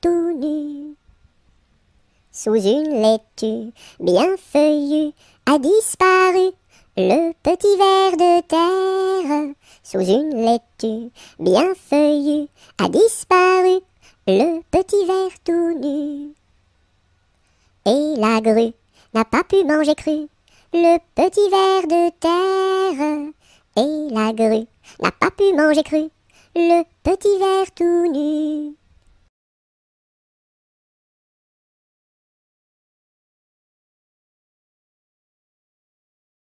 tout nu. Sous une laitue bien feuillue a disparu le petit verre de terre. Sous une laitue bien feuillue a disparu le petit verre tout nu. Et la grue n'a pas pu manger cru le petit verre de terre. Et la grue n'a pas pu manger cru le petit verre tout nu.